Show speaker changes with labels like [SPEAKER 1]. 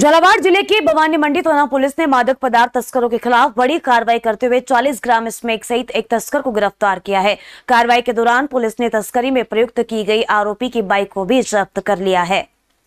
[SPEAKER 1] झालावाड़ जिले की भवानी मंडी थाना पुलिस ने मादक पदार्थ तस्करों के खिलाफ बड़ी कार्रवाई करते हुए 40 ग्राम स्मेक सहित एक तस्कर को गिरफ्तार किया है कार्रवाई के दौरान पुलिस ने तस्करी में प्रयुक्त की गई आरोपी की बाइक को भी जब्त कर लिया है